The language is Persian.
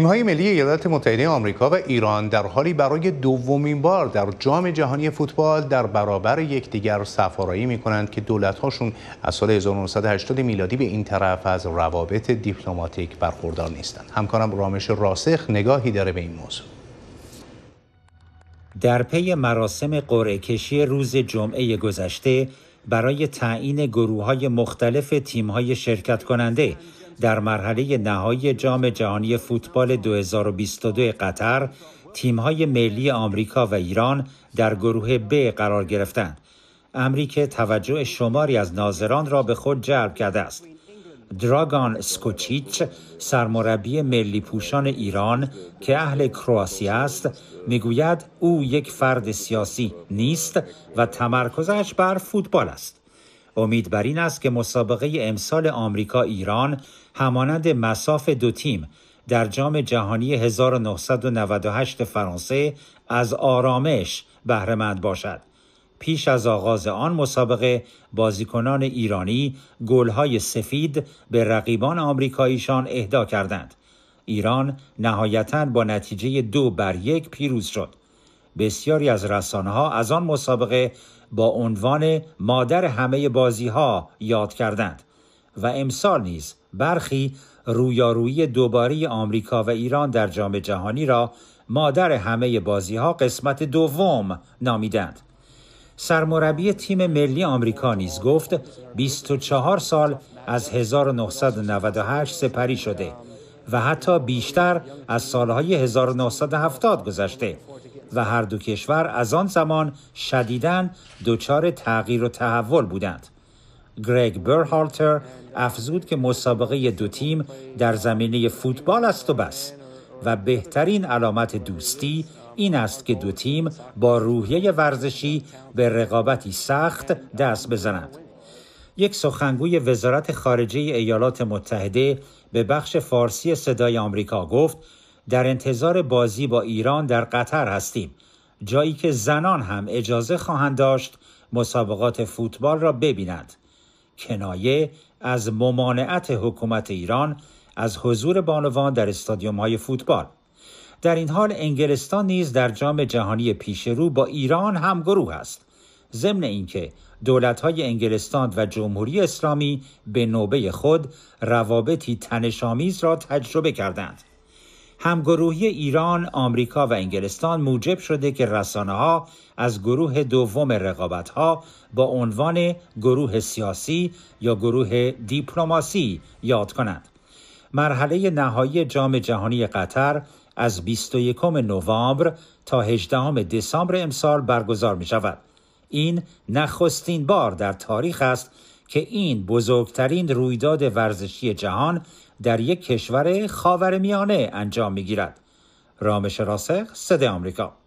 های ملی ایالات متحده آمریکا و ایران در حالی برای دومین بار در جام جهانی فوتبال در برابر یکدیگر سفارایی کنند که دولت‌هاشون از سال 1980 میلادی به این طرف از روابط دیپلماتیک برخوردار نیستند. همکارم رامش راسخ نگاهی داره به این موضوع. در پی مراسم قرعه کشی روز جمعه گذشته برای تعیین های مختلف های شرکت کننده در مرحله نهایی جام جهانی فوتبال 2022 قطر تیم‌های ملی آمریکا و ایران در گروه ب قرار گرفتند امری توجه شماری از ناظران را به خود جلب کرده است دراگان سکوچیچ سرمربی ملی پوشان ایران که اهل کرواسی است میگوید او یک فرد سیاسی نیست و تمرکزش بر فوتبال است امید بر این است که مسابقه امسال آمریکا ایران همانند مساف دو تیم در جام جهانی 1998 فرانسه از آرامش بهرهمند باشد پیش از آغاز آن مسابقه بازیکنان ایرانی گلهای سفید به رقیبان آمریکاییشان اهدا کردند ایران نهایتا با نتیجه دو بر یک پیروز شد بسیاری از رسانه ها از آن مسابقه با عنوان مادر همه بازی ها یاد کردند و امسال نیز برخی رویارویی دوباره آمریکا و ایران در جام جهانی را مادر همه بازی ها قسمت دوم نامیدند سرمربی تیم ملی آمریکا نیز گفت 24 سال از 1998 سپری شده و حتی بیشتر از سالهای 1970 گذشته و هر دو کشور از آن زمان شدیداً دچار تغییر و تحول بودند. گرگ برهالتر افزود که مسابقه دو تیم در زمینه فوتبال است و بس و بهترین علامت دوستی این است که دو تیم با روحیه ورزشی به رقابتی سخت دست بزنند. یک سخنگوی وزارت خارجه ایالات متحده به بخش فارسی صدای آمریکا گفت در انتظار بازی با ایران در قطر هستیم جایی که زنان هم اجازه خواهند داشت مسابقات فوتبال را ببینند کنایه از ممانعت حکومت ایران از حضور بانوان در استادیوم های فوتبال در این حال انگلستان نیز در جام جهانی پیشرو با ایران هم گروه است ضمن اینکه های انگلستان و جمهوری اسلامی به نوبه خود روابطی تنشامیز را تجربه کردند همگروهی ایران، آمریکا و انگلستان موجب شده که رسانه ها از گروه دوم رقابت ها با عنوان گروه سیاسی یا گروه دیپلماسی یاد کنند. مرحله نهایی جام جهانی قطر از 21 نوامبر تا 18 دسامبر امسال برگزار می شود. این نخستین بار در تاریخ است که این بزرگترین رویداد ورزشی جهان در یک کشور خاورمیانه انجام میگیرد رامش راسخ صدای آمریکا